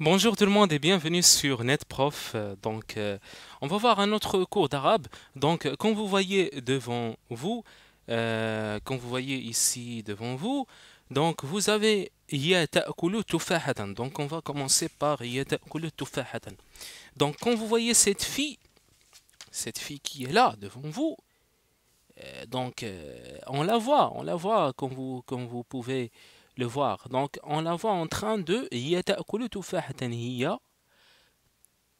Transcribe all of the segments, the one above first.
Bonjour tout le monde et bienvenue sur NetProf. Euh, donc, euh, on va voir un autre cours d'arabe. Donc, euh, quand vous voyez devant vous, quand vous voyez ici devant vous, donc vous avez Donc, on va commencer par Donc, quand vous voyez cette fille, cette fille qui est là devant vous, donc on la voit, on la voit quand vous, comme vous pouvez le voir. Donc, on la voit en train de يتأكل تفاحة hiya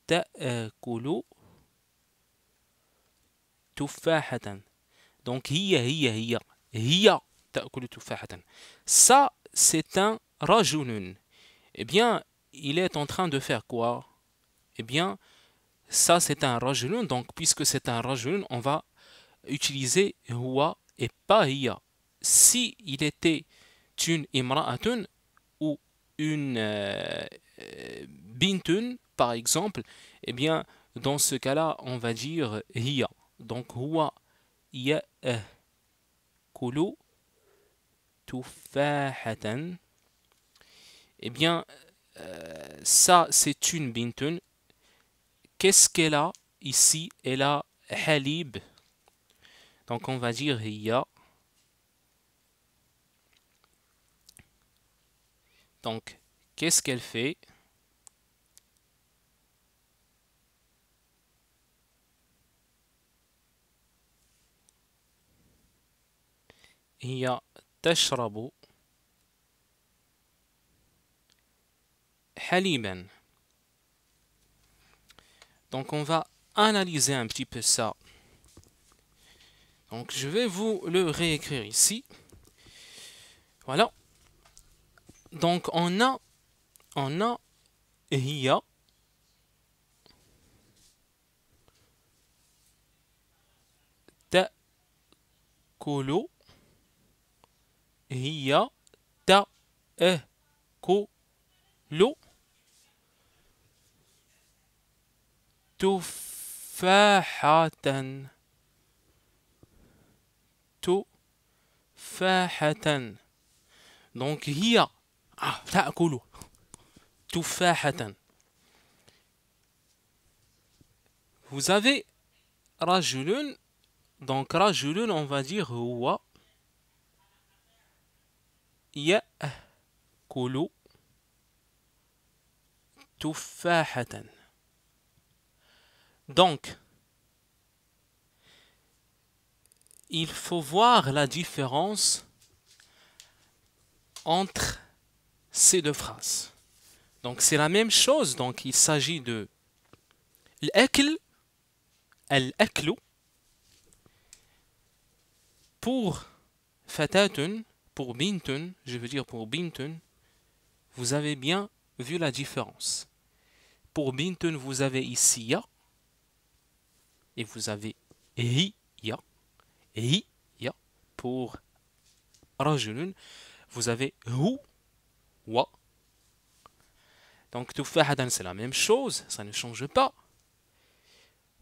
تأكل تفاحة. Donc, Il y هي هي تأكل تفاحة. Ça, c'est un rajulun. Eh bien, il est en train de faire quoi Eh bien, ça, c'est un rajulun. Donc, puisque c'est un rajulun, on va utiliser huwa et pas hiya. Si il était une imra'atun ou une euh, euh, bintun par exemple, eh bien dans ce cas-là, on va dire hiya. Donc huwa eh. KULU tufahatan. Eh bien euh, ça c'est une bintun. Qu'est-ce qu'elle a ici Elle a halib. Donc on va dire hiya Donc, qu'est-ce qu'elle fait Il y a Tachrabo halimen. Donc on va analyser un petit peu ça. Donc je vais vous le réécrire ici. Voilà donc on a on a hiya ta kulu hiya ta e kulu tufahatan tufahatan donc hiya تأكل تفاحة Vous avez rajulun, donc rajulun on va dire huwa tout fait Donc, il faut voir la différence entre ces deux phrases. Donc c'est la même chose, donc il s'agit de l'akl, l'aklu, pour fatatun, pour bintun, je veux dire pour bintun, vous avez bien vu la différence. Pour bintun, vous avez ici ya, et vous avez hi ya, hi ya, pour rajulun, vous avez hu wa. Donc, fait c'est la même chose, ça ne change pas.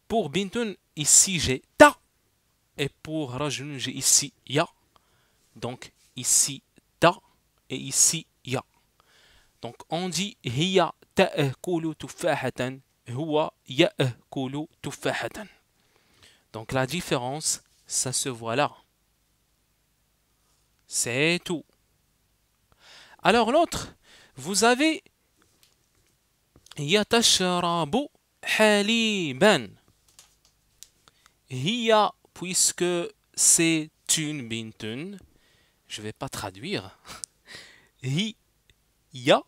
Pour Bintun, ici j'ai ta. Et pour rajun, j'ai ici ya. Donc, ici ta et ici ya. Donc, on dit hiya ta'kulu tufahatan, huwa tout tufahatan. Donc, la différence, ça se voit là. C'est tout. Alors l'autre, vous avez Yatasharabu haliban. Hiya, puisque c'est une bintun, je ne vais pas traduire. Hiya.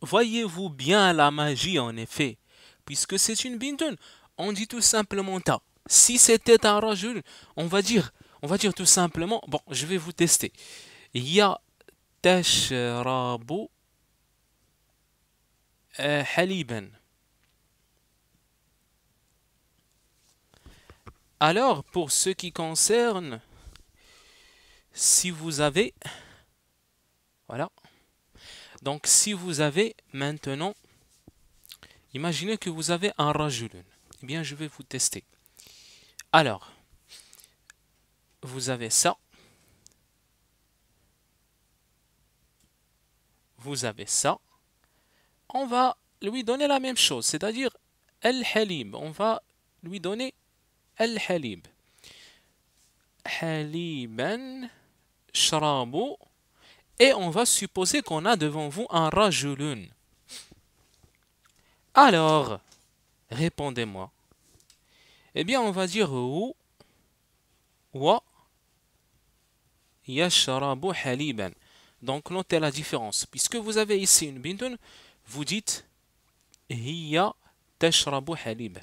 Voyez-vous bien la magie en effet, puisque c'est une bintun. On dit tout simplement ta. Si c'était un rajul, on va dire, on va dire tout simplement, bon, je vais vous tester. هي تشرب حليبا Alors, pour ce qui concerne, si vous avez, voilà, donc si vous avez maintenant, imaginez que vous avez un rajoulun. Eh bien, je vais vous tester. Alors, vous avez ça. vous avez ça. On va lui donner la même chose, c'est-à-dire el-halib halib On va lui donner « el-halib halib Haliban, Shrabu. Et on va supposer qu'on a devant vous un Rajulun. Alors, répondez-moi. Eh bien, on va dire ou wa yashrabu haliban. Donc notez la différence. Puisque vous avez ici une bintoun, vous dites Hiya tashrabu halib ».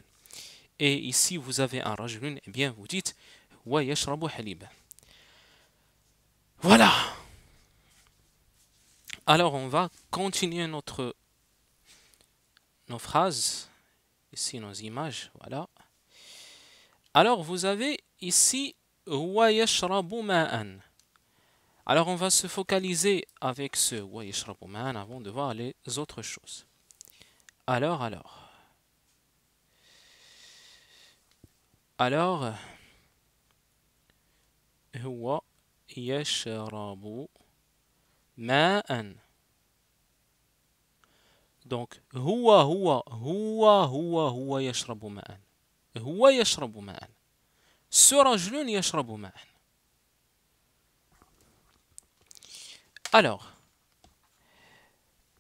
Et ici vous avez un rajulun, et eh bien vous dites Wa yashrabu Voilà. Alors on va continuer notre nos phrases, ici nos images, voilà. Alors vous avez ici Wa ma'an. Alors on va se focaliser avec ce ma'an » avant de voir les autres choses. Alors, alors. Alors, huwa yashrabu ma'an. Donc, huwa huwa huwa huwa huwa yashrabu ma'an. Huwa yashrabu ma'an. Surajlun yashrabu ma'an. Alors,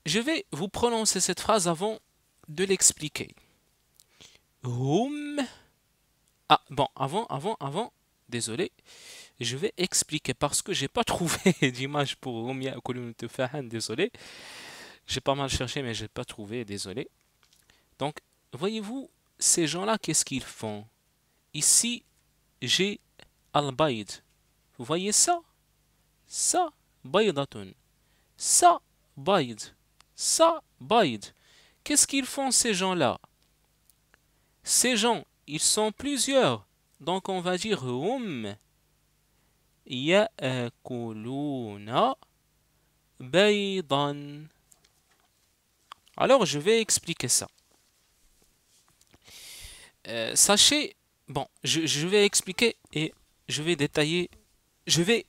je vais vous prononcer cette phrase avant de l'expliquer. Hum. Ah, bon, avant, avant, avant, désolé. Je vais expliquer parce que je n'ai pas trouvé d'image pour Hum désolé. J'ai pas mal cherché, mais n'ai pas trouvé, désolé. Donc, voyez-vous, ces gens-là, qu'est-ce qu'ils font Ici, j'ai al Vous voyez ça Ça, ça, Ça, Qu'est-ce qu'ils font ces gens-là Ces gens, ils sont plusieurs. Donc on va dire hum ya'kuluna baydan. Alors je vais expliquer ça. Euh, sachez, bon, je, vais expliquer et je vais détailler, je vais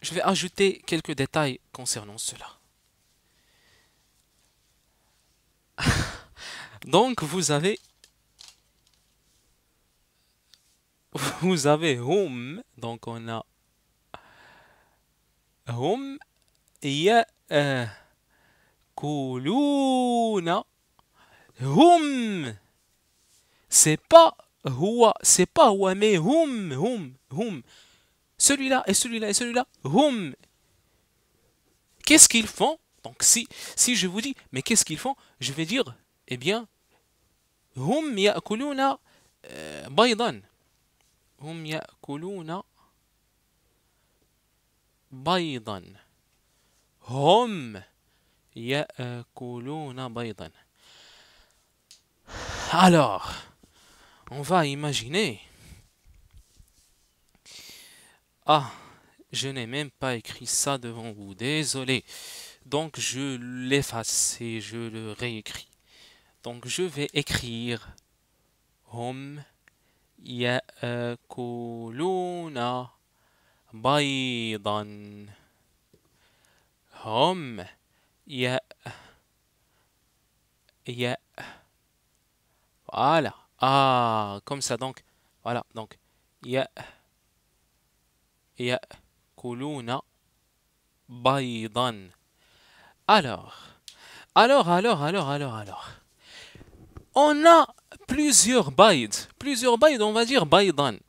je vais ajouter quelques détails concernant cela. Donc vous avez vous avez hum donc on a hum euh, KULUNA hum c'est pas huwa c'est pas huwa mais hum hum hum celui-là et celui-là et celui-là, hum. Qu'est-ce qu'ils font Donc si, si je vous dis, mais qu'est-ce qu'ils font Je vais dire, eh bien, hum ya'kuluna euh, baydan. Hum ya'kuluna baydan. Hum ya'kuluna baydan. Alors, on va imaginer ah, je n'ai même pas écrit ça devant vous, désolé. Donc je l'efface et je le réécris. Donc je vais écrire Hum ya'kuluna BAIDAN Hum ya ya voilà. Ah, comme ça donc. Voilà, donc ya يأكلون بيضا alors alors alors alors alors alors on a plusieurs baides plusieurs baïd on va dire baïdan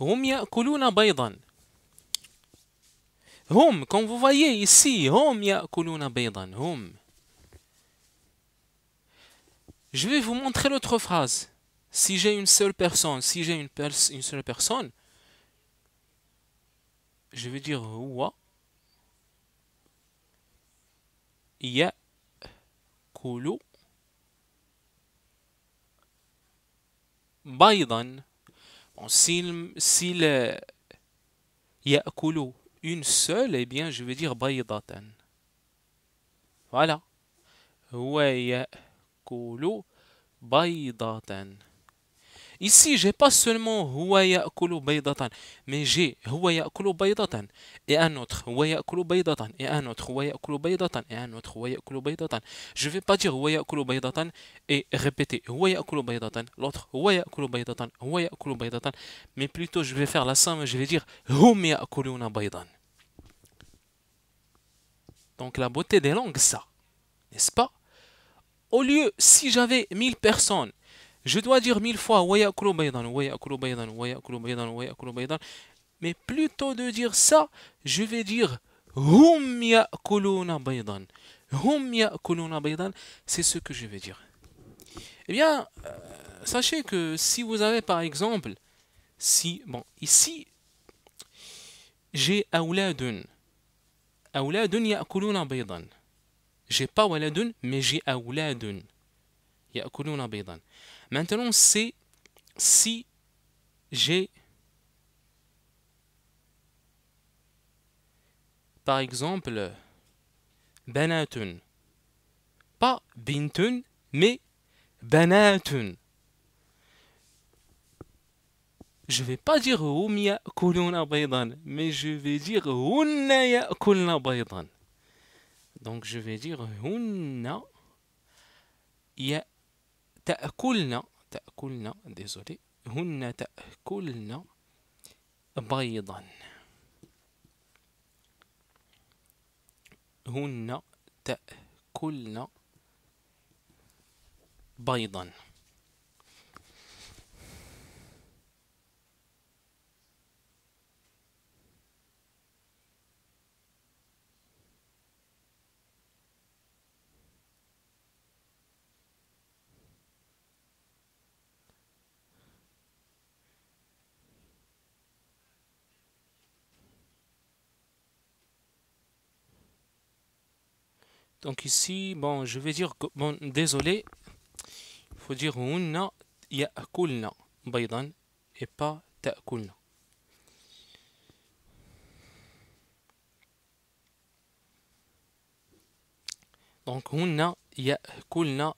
هم يأكلون بيضا هم comme vous voyez ici هم يأكلون بيضا Hum. Je vais vous montrer l'autre phrase. Si j'ai une seule personne, si j'ai une, une, seule personne, je vais dire huwa ya Kolo. baydan. Bon, s'il ya une seule, eh bien je vais dire baydatan. Voilà. Huwa يأكل بيضة Ici, j'ai pas seulement huwa ya'kulu baydatan, mais j'ai huwa ya'kulu baydatan et un autre huwa ya'kulu baydatan et un autre huwa ya'kulu baydatan et un autre huwa ya'kulu baydatan. Je vais pas dire huwa ya'kulu baydatan et répéter huwa ya'kulu baydatan, l'autre huwa ya'kulu baydatan, huwa ya'kulu baydatan, mais plutôt je vais faire la somme, je vais dire hum ya'kuluna baydan. Donc la beauté des langues ça, n'est-ce pas au lieu, si j'avais 1000 personnes, je dois dire 1000 fois mais plutôt de dire ça, je vais dire c'est ce que je vais dire. Eh bien, euh, sachez que si vous avez par exemple, si, bon, ici, j'ai awladun. Awladun ya'kuluna baydan. J'ai pas waladun, mais j'ai awladun. Ya'kuluna baydan. Maintenant, c'est si j'ai par exemple banatun. Pas bintun, mais banatun. Je vais pas dire hum ya'kuluna baydan, mais je vais dire hunna ya'kuluna baydan. Donc je vais dire hunna ya ta'kulna ta'kulna désolé hunna ta'kulna baydan hunna ta'kulna baydan Donc ici, bon, je vais dire, que, bon, désolé, il faut dire hunna ya'kulna baydan et pas Donc hunna ya'kulna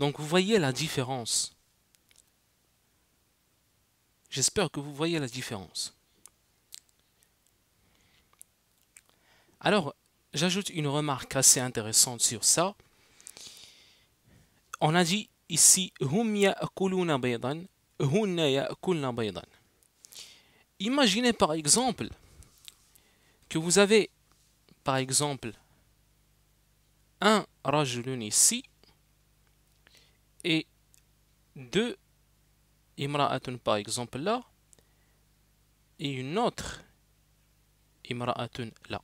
Donc vous voyez la différence. J'espère que vous voyez la différence. Alors, j'ajoute une remarque assez intéressante sur ça. On a dit ici hum baydan, hunna baydan. Imaginez par exemple que vous avez par exemple un rajulun ici et deux imra'atun par exemple là et une autre imra'atun là.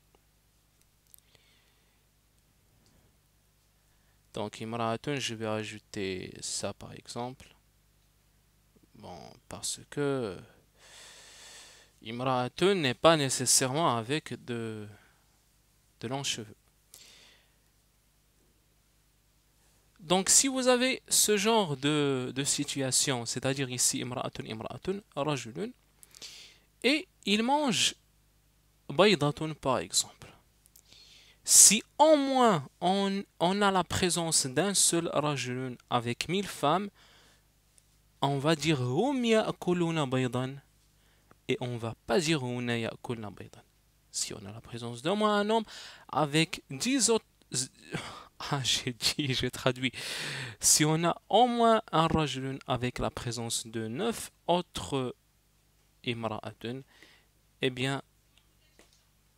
Donc imraatun, je vais ajouter ça par exemple. Bon, parce que imraatun n'est pas nécessairement avec de, de longs cheveux. Donc si vous avez ce genre de, de situation, c'est-à-dire ici imraatun imraatun rajulun, et il mange baydatun par exemple. Si au moins on, a la présence d'un seul rajulun avec mille femmes, on va dire hum et on va pas dire hum Si on a la présence d'au moins un homme avec dix autres ah, j'ai dit, j'ai traduit. Si on a au moins un rajulun avec la présence de neuf autres imra'atun, eh bien,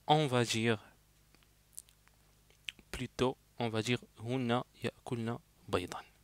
on va dire plutôt on va dire hunna yakulna baydan.